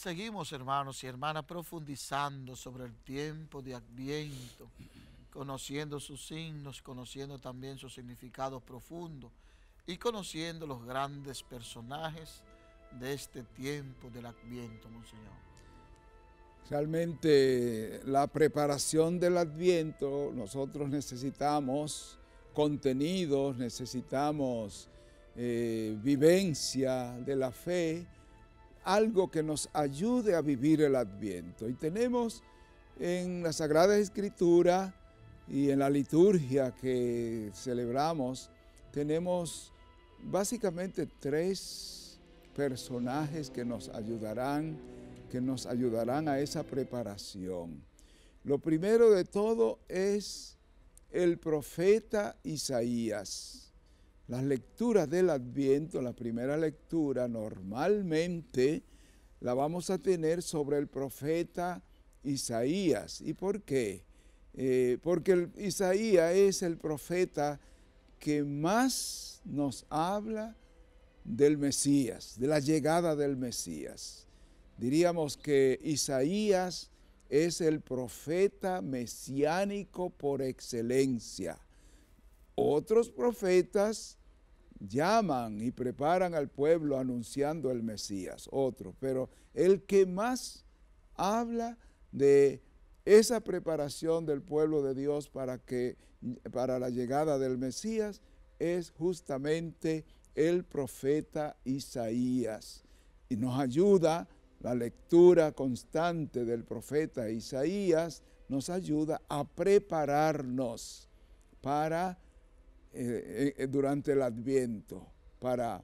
Seguimos, hermanos y hermanas, profundizando sobre el tiempo de Adviento, conociendo sus signos, conociendo también sus significados profundos y conociendo los grandes personajes de este tiempo del Adviento, Monseñor. Realmente la preparación del Adviento, nosotros necesitamos contenidos, necesitamos eh, vivencia de la fe, algo que nos ayude a vivir el adviento. Y tenemos en la Sagrada Escritura y en la liturgia que celebramos, tenemos básicamente tres personajes que nos ayudarán, que nos ayudarán a esa preparación. Lo primero de todo es el profeta Isaías. Las lecturas del Adviento, la primera lectura normalmente la vamos a tener sobre el profeta Isaías. ¿Y por qué? Eh, porque Isaías es el profeta que más nos habla del Mesías, de la llegada del Mesías. Diríamos que Isaías es el profeta mesiánico por excelencia. Otros profetas llaman y preparan al pueblo anunciando EL Mesías, otro, pero el que más habla de esa preparación del pueblo de Dios para, que, para la llegada del Mesías es justamente el profeta Isaías. Y nos ayuda la lectura constante del profeta Isaías, nos ayuda a prepararnos para eh, eh, durante el adviento para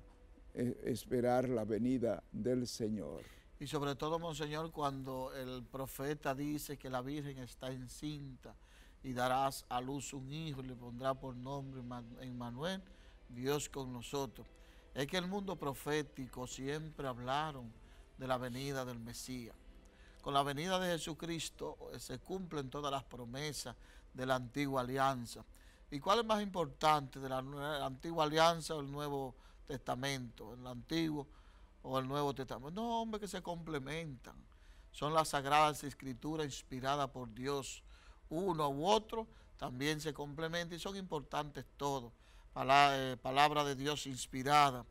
eh, esperar la venida del Señor. Y sobre todo, Monseñor, cuando el profeta dice que la Virgen está encinta y darás a luz un hijo y le pondrá por nombre Emmanuel, Dios con nosotros. Es que el mundo profético siempre hablaron de la venida del Mesías. Con la venida de Jesucristo se cumplen todas las promesas de la antigua alianza. ¿Y cuál es más importante de la, antigua alianza o el nuevo testamento? ¿El antiguo o el nuevo testamento? No, hombre, que se complementan. Son las sagradas escrituras inspiradas por Dios. Uno u otro también se complementa y son importantes todos. Eh, palabra de Dios inspirada.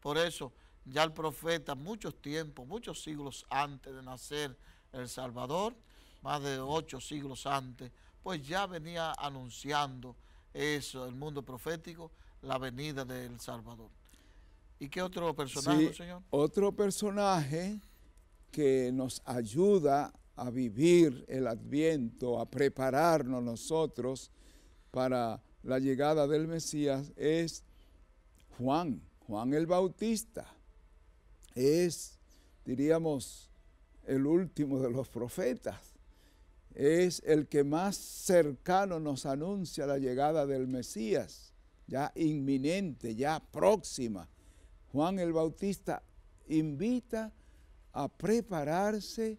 Por eso ya el profeta muchos tiempos, muchos siglos antes de nacer el Salvador, más de ocho siglos antes, pues ya venía anunciando eso el mundo profético, la venida del Salvador. ¿Y qué otro personaje, Señor? Otro personaje que nos ayuda a vivir el adviento, a prepararnos nosotros para la llegada del Mesías es Juan, Juan el Bautista. Es, diríamos, el último de los profetas es el que más cercano nos anuncia la llegada del Mesías, ya inminente, ya próxima. Juan el Bautista invita a prepararse,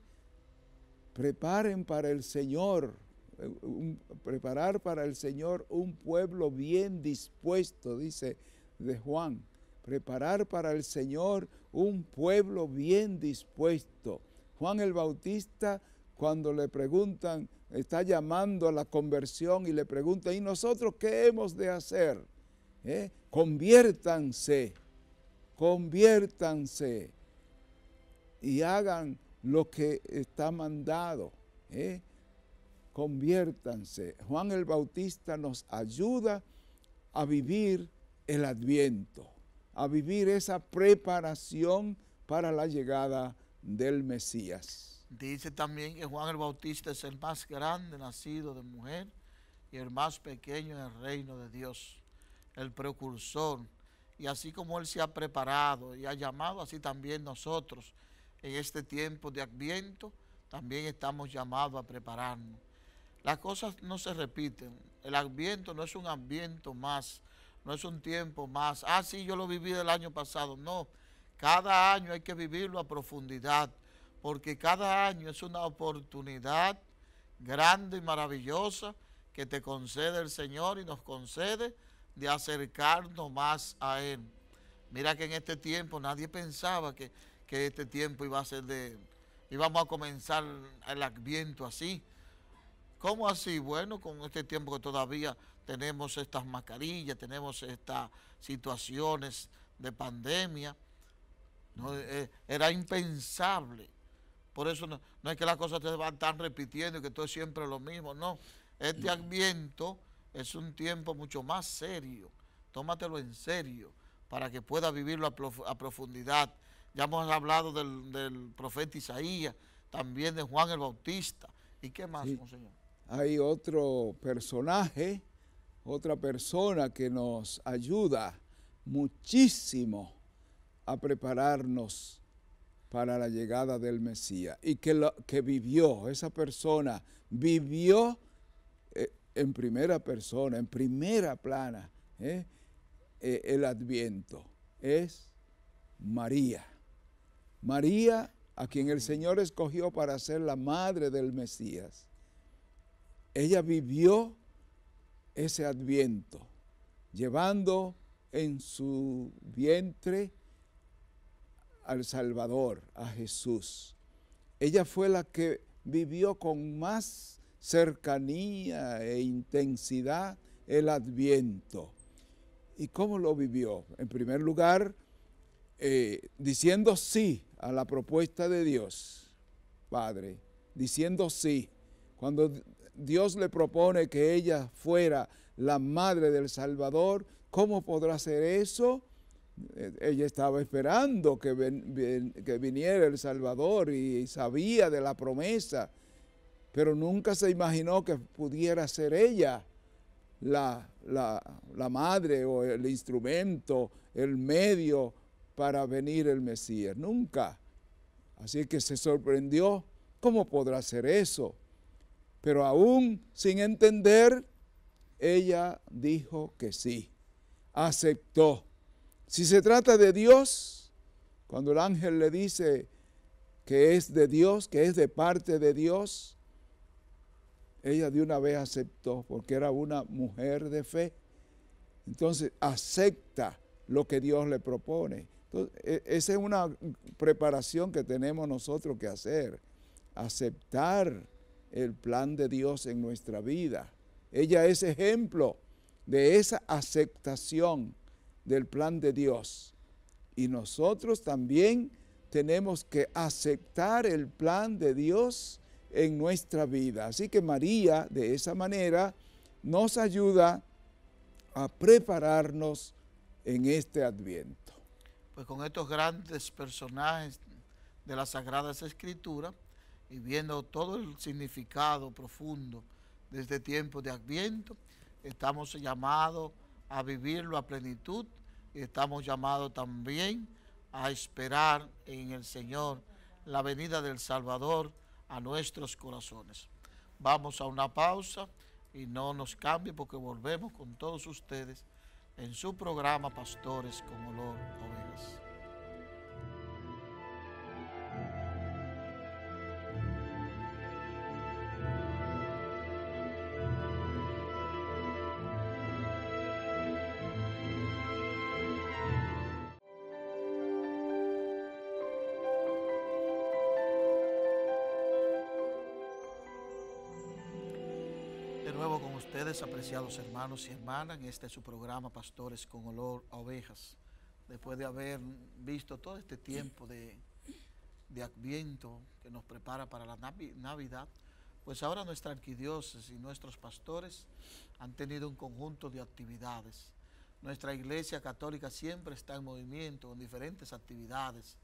preparen para el Señor, preparar para el Señor un pueblo bien dispuesto, dice de Juan, preparar para el Señor un pueblo bien dispuesto. Juan el Bautista cuando le preguntan, está llamando a la conversión y le pregunta, ¿y nosotros qué hemos de hacer? ¿Eh? Conviértanse, conviértanse y hagan lo que está mandado. ¿eh? Conviértanse. Juan el Bautista nos ayuda a vivir el adviento, a vivir esa preparación para la llegada del Mesías. Dice también que Juan el Bautista es el más grande nacido de mujer y el más pequeño en el reino de Dios, el precursor. Y así como Él se ha preparado y ha llamado, así también nosotros en este tiempo de adviento también estamos llamados a prepararnos. Las cosas no se repiten. El adviento no es un adviento más, no es un tiempo más. Ah, sí, yo lo viví el año pasado. No, cada año hay que vivirlo a profundidad porque cada año es una oportunidad grande y maravillosa que te concede el Señor y nos concede de acercarnos más a Él. Mira que en este tiempo nadie pensaba que, este tiempo iba a ser de... íbamos a comenzar el adviento así. ¿Cómo así? Bueno, con este tiempo que todavía tenemos estas mascarillas, tenemos estas situaciones de pandemia, eh, era impensable por eso no, es que las cosas te van tan repitiendo y que todo es siempre lo mismo. No, este adviento es un tiempo mucho más serio. Tómatelo en serio para que puedas vivirlo a, profundidad. Ya hemos hablado del, profeta Isaías, también de Juan el Bautista. ¿Y qué más, monseñor? Hay otro personaje, otra persona que nos ayuda muchísimo a prepararnos para la llegada del Mesías y que, lo, que vivió, esa persona vivió eh, en primera persona, en primera plana, eh, eh, el adviento. Es María. María a quien el Señor escogió para ser la madre del Mesías. Ella vivió ese adviento, llevando en su vientre al Salvador, a Jesús. Ella fue la que vivió con más cercanía e intensidad el adviento. ¿Y cómo lo vivió? En primer lugar, eh, diciendo sí a la propuesta de Dios, Padre, diciendo sí. Cuando Dios le propone que ella fuera la madre del Salvador, ¿cómo podrá hacer eso? Eh, ella estaba esperando que, que, viniera el Salvador y sabía de la promesa, pero nunca se imaginó que pudiera ser ella la, la, la madre o el instrumento, el medio para venir el Mesías, nunca. Así que se sorprendió, ¿cómo podrá ser eso? Pero aún sin entender, ella dijo que sí, aceptó si se trata de Dios, cuando el ángel le dice que es de Dios, que es de parte de Dios, ella de una vez aceptó porque era una mujer de fe. Entonces acepta lo que Dios le propone. Entonces, e, esa es una preparación que tenemos nosotros que hacer, aceptar el plan de Dios en nuestra vida. Ella es ejemplo de esa aceptación del plan de Dios. Y nosotros también tenemos que aceptar el plan de Dios en nuestra vida. Así que María, de esa manera, nos ayuda a prepararnos en este adviento. Pues con estos grandes personajes de las Sagradas Escrituras y viendo todo el significado profundo de este tiempo de adviento, estamos llamados a vivirlo a plenitud y estamos llamados también a esperar en el Señor la venida del Salvador a nuestros corazones. Vamos a una pausa y no nos cambie porque volvemos con todos ustedes en su programa Pastores con Olor Ovejas. apreciados hermanos y hermanas. Este es su programa Pastores con Olor a Ovejas. Después de haber visto todo este tiempo de, de adviento que nos prepara para la Navidad, pues ahora nuestra arquidiócesis y nuestros pastores han tenido un conjunto de actividades. Nuestra iglesia católica siempre está en movimiento con diferentes actividades.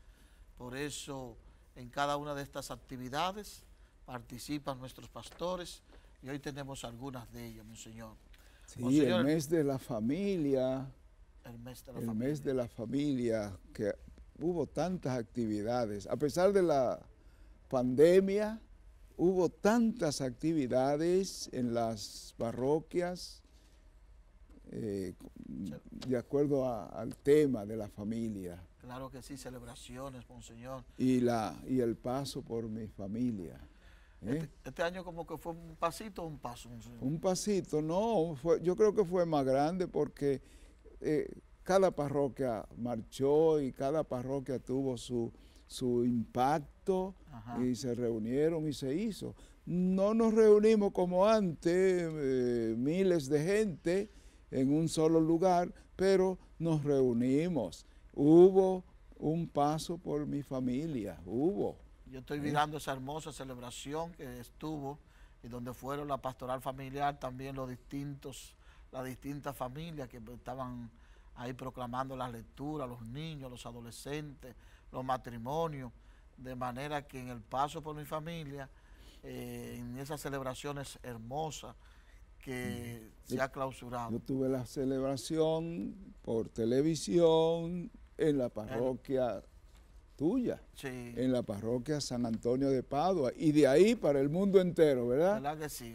Por eso, en cada una de estas actividades participan nuestros pastores y hoy tenemos algunas de ellas, Monseñor. Sí, el mes de la familia. El mes de la el familia. mes de la familia, que hubo tantas actividades. A pesar de la pandemia, hubo tantas actividades en las parroquias eh, de acuerdo al tema de la familia. Claro que sí, celebraciones, Monseñor. Y, la, y el paso por mi familia. ¿Eh? Este, este, año como que fue un pasito un paso. Un pasito, no, yo creo que fue más grande porque eh, cada parroquia marchó y cada parroquia tuvo su, impacto y se reunieron y se hizo. No nos reunimos como antes, eh, miles de gente en un solo lugar, pero nos reunimos. Hubo un paso por mi familia, hubo. Yo estoy mirando esa hermosa celebración que estuvo y donde fueron la pastoral familiar, también los distintos, las distintas familias que estaban ahí proclamando las lecturas, los niños, los adolescentes, los matrimonios, de manera que en el paso por mi familia, eh, en esas celebraciones hermosas que se ha clausurado. Yo tuve la celebración por televisión en la parroquia tuya, en la parroquia San Antonio de Padua, y de ahí para el mundo entero, ¿verdad?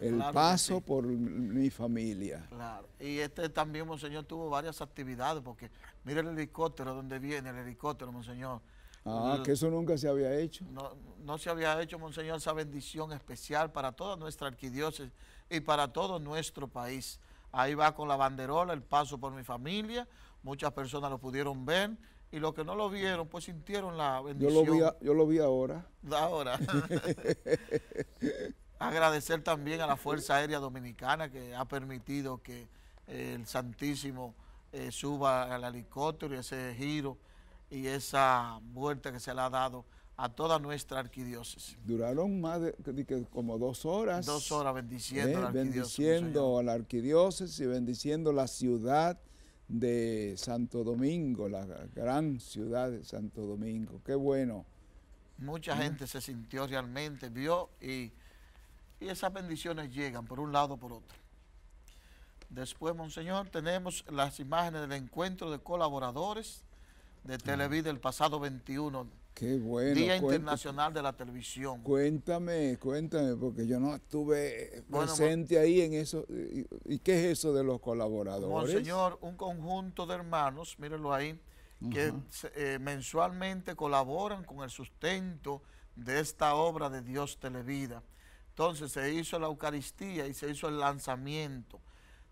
El paso por mi familia. y este también, Monseñor, tuvo varias actividades, porque mire el helicóptero, donde viene el helicóptero, Monseñor. Ah, que eso nunca se había hecho. No, no se había hecho, Monseñor, esa bendición especial para toda nuestra arquidiócesis y para todo nuestro país. Ahí va con la banderola, el paso por mi familia, muchas personas lo pudieron ver, y los que no lo vieron, pues sintieron la bendición. Yo lo vi, ahora. Ahora. Agradecer también a la Fuerza Aérea Dominicana que ha permitido que eh, el Santísimo eh, suba al helicóptero y ese giro y esa vuelta que se le ha dado a toda nuestra arquidiócesis. Duraron más de, como dos horas. Dos horas bendiciendo, a, la eh, a la arquidiócesis. y bendiciendo la ciudad de Santo Domingo, la gran ciudad de Santo Domingo. Qué bueno. Mucha gente se sintió realmente, vio y, esas bendiciones llegan por un lado por otro. Después, Monseñor, tenemos las imágenes del encuentro de colaboradores de Televid el pasado 21 Día Internacional de la Televisión. Cuéntame, cuéntame, porque yo no estuve presente ahí en eso. Y, qué es eso de los colaboradores? Monseñor, un conjunto de hermanos, mírenlo ahí, que eh, mensualmente colaboran con el sustento de esta obra de Dios Televida. Entonces se hizo la Eucaristía y se hizo el lanzamiento.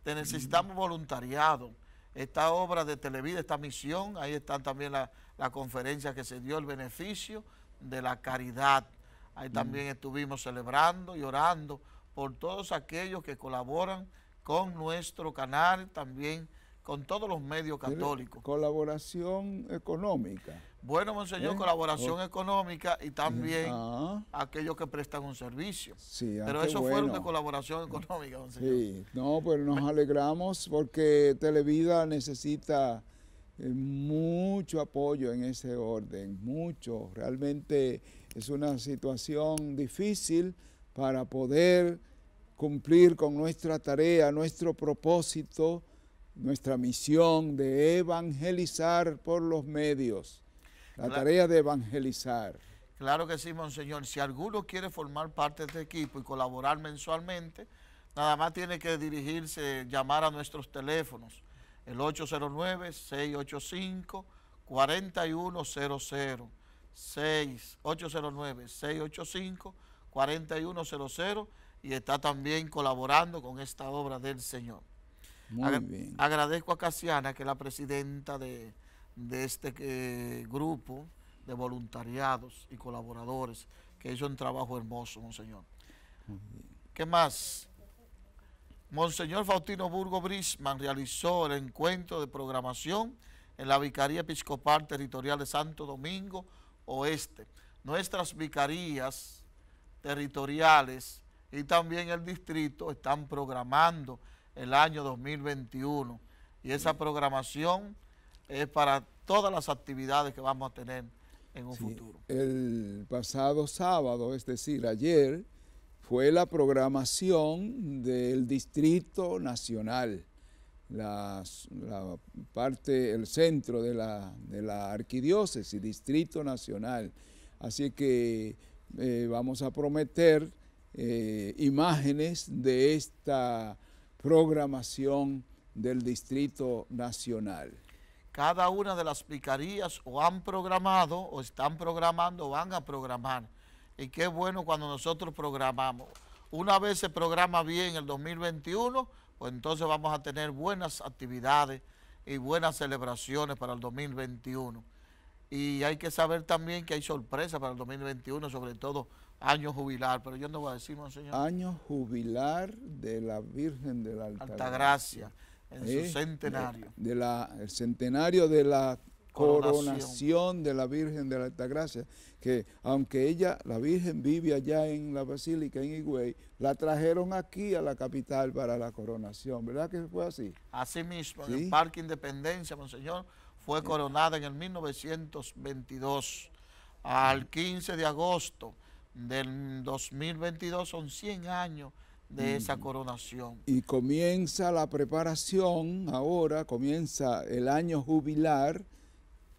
Te necesitamos mm. voluntariado esta obra de Televida, esta misión, ahí está también la, conferencia que se dio, el beneficio de la caridad. Ahí mm. también estuvimos celebrando y orando por todos aquellos que colaboran con nuestro canal, también con todos los medios católicos. Colaboración económica. Bueno, monseñor, ¿Eh? colaboración oh. económica y también ah. aquellos que prestan un servicio. Sí, ah, pero eso fue una colaboración económica, monseñor. Sí, no, pues nos alegramos porque Televida necesita eh, mucho apoyo en ese orden, mucho. Realmente es una situación difícil para poder cumplir con nuestra tarea, nuestro propósito nuestra misión de evangelizar por los medios, la tarea de evangelizar. Claro que sí, monseñor. Si alguno quiere formar parte de este equipo y colaborar mensualmente, nada más tiene que dirigirse, llamar a nuestros teléfonos, el 809-685-4100. 809-685-4100 y está también colaborando con esta obra del Señor. Agradezco a Casiana, que es la presidenta de, este eh, grupo de voluntariados y colaboradores, que hizo un trabajo hermoso, monseñor. ¿Qué más? Monseñor Faustino Burgo Brisman realizó el encuentro de programación en la Vicaría Episcopal Territorial de Santo Domingo Oeste. Nuestras vicarías territoriales y también el distrito están programando el año 2021. Y esa programación es para todas las actividades que vamos a tener en un futuro. El pasado sábado, es decir, ayer, fue la programación del Distrito Nacional, la, parte, el centro de la, de la arquidiócesis, Distrito Nacional. Así que eh, vamos a prometer eh, imágenes de esta programación del Distrito Nacional. Cada una de las picarías o han programado o están programando o van a programar. Y qué bueno cuando nosotros programamos. Una vez se programa bien el 2021, pues entonces vamos a tener buenas actividades y buenas celebraciones para el 2021. Y hay que saber también que hay sorpresa para el 2021, sobre todo año jubilar, pero yo no voy a decir, Monseñor. Año jubilar de la Virgen de la Altagracia. Altagracia en su ¿Eh? centenario. De, la, el centenario de la coronación. de la Virgen de la Altagracia, que aunque ella, la Virgen vive allá en la Basílica, en Higüey, la trajeron aquí a la capital para la coronación, ¿verdad que fue así? Así mismo, en el Parque Independencia, monseñor, fue coronada en el 1922. Al 15 de agosto del 2022 son 100 años de esa coronación. Y comienza la preparación ahora, comienza el año jubilar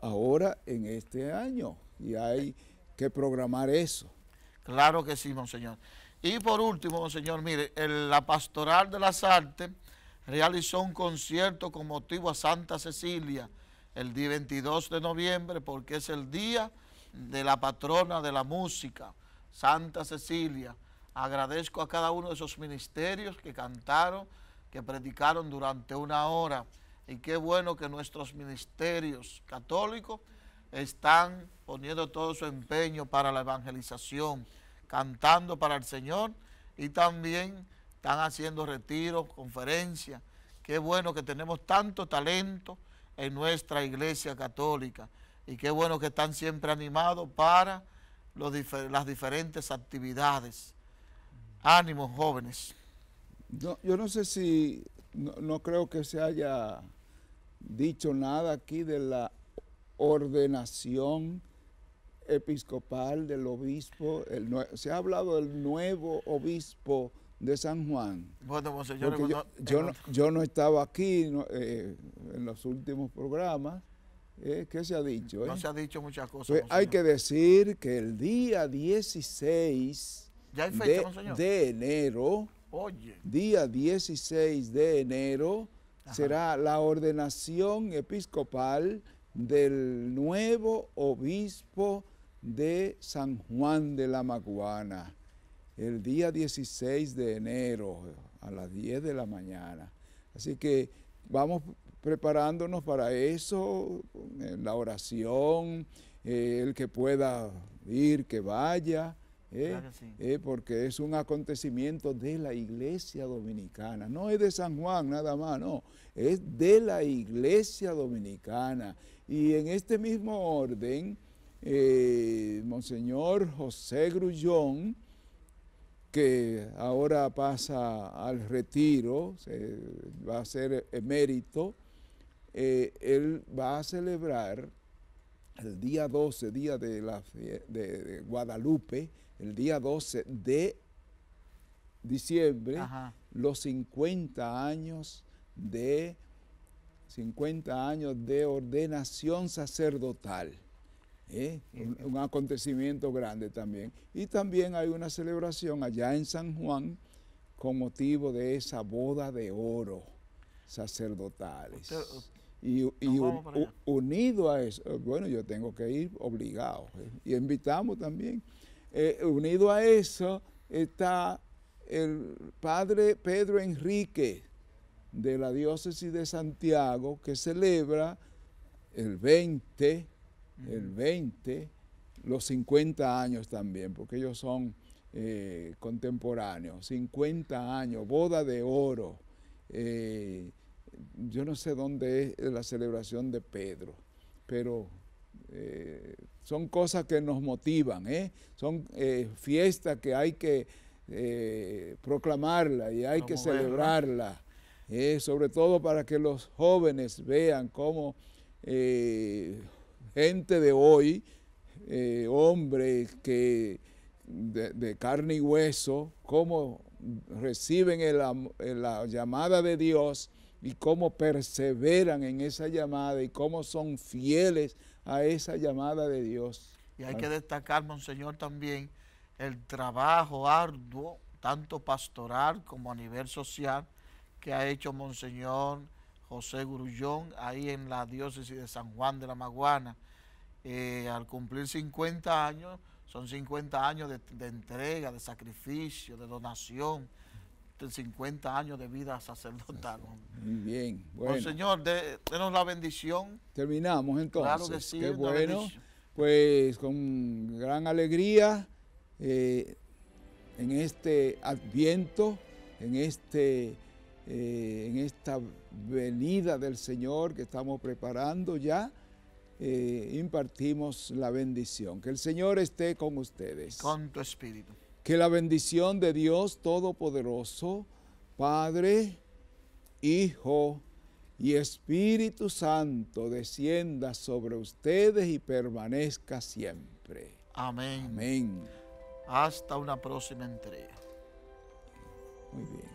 ahora en este año y hay que programar eso. Claro que sí, monseñor. Y por último, monseñor, mire, la Pastoral de las Artes realizó un concierto con motivo a Santa Cecilia, el día 22 de noviembre, porque es el día de la patrona de la música, Santa Cecilia. Agradezco a cada uno de esos ministerios que cantaron, que predicaron durante una hora. Y qué bueno que nuestros ministerios católicos están poniendo todo su empeño para la evangelización, cantando para el Señor y también están haciendo retiros, conferencias. Qué bueno que tenemos tanto talento en nuestra iglesia católica. Y qué bueno que están siempre animados para las diferentes actividades. ánimo jóvenes. yo no sé si, no, creo que se haya dicho nada aquí de la ordenación episcopal del obispo, se ha hablado del nuevo obispo de San Juan. Bueno, pues, yo, no, yo, estaba aquí eh, en los últimos programas. Eh, ¿Qué se ha dicho? No eh? se ha dicho muchas cosas. Pues, hay que decir que el día 16 de, enero, Oye. día 16 de enero, será la ordenación episcopal del nuevo obispo de San Juan de la Maguana el día 16 de enero a las 10 de la mañana. Así que vamos preparándonos para eso, eh, la oración, eh, el que pueda ir, que vaya, ¿eh? porque es un acontecimiento de la iglesia dominicana, no es de San Juan nada más, no, es de la iglesia dominicana. Y en este mismo orden, Monseñor José Grullón, que ahora pasa al retiro, va a ser emérito, eh, él va a celebrar el día 12, día de, la, de Guadalupe, el día 12 de diciembre, los 50 años de 50 años de ordenación sacerdotal. ¿Eh? un, acontecimiento grande también. Y también hay una celebración allá en San Juan con motivo de esa boda de oro sacerdotales. Uh, y, unido a eso, eh, bueno, yo tengo que ir obligado. Eh, y invitamos también. unido a eso está el padre Pedro Enrique de la diócesis de Santiago que celebra el 20 el 20, los 50 años también, porque ellos son eh, contemporáneos, 50 años, boda de oro. Eh, yo no sé dónde es la celebración de Pedro, pero eh, son cosas que nos motivan, son fiestas que hay que proclamarla y hay que celebrarla, sobre todo para que los jóvenes vean cómo gente de hoy, eh, hombres que de, carne y hueso, cómo reciben la llamada de Dios y cómo perseveran en esa llamada y cómo son fieles a esa llamada de Dios. Y hay que destacar, Monseñor, también el trabajo arduo, tanto pastoral como a nivel social, que ha hecho Monseñor José Gurullón, ahí en la diócesis de San Juan de la Maguana. Eh, al cumplir 50 años, son 50 años de, entrega, de sacrificio, de donación, 50 años de vida sacerdotal. Muy bien. Oh, bueno, Señor, de, denos la bendición. Terminamos entonces. que Qué bueno. Pues con gran alegría eh, en este adviento, en este eh, en esta venida del Señor que estamos preparando ya, eh, impartimos la bendición. Que el Señor esté con ustedes. Con tu espíritu. Que la bendición de Dios Todopoderoso, Padre, Hijo y Espíritu Santo descienda sobre ustedes y permanezca siempre. Amén. Amén. Hasta una próxima entrega. Muy bien.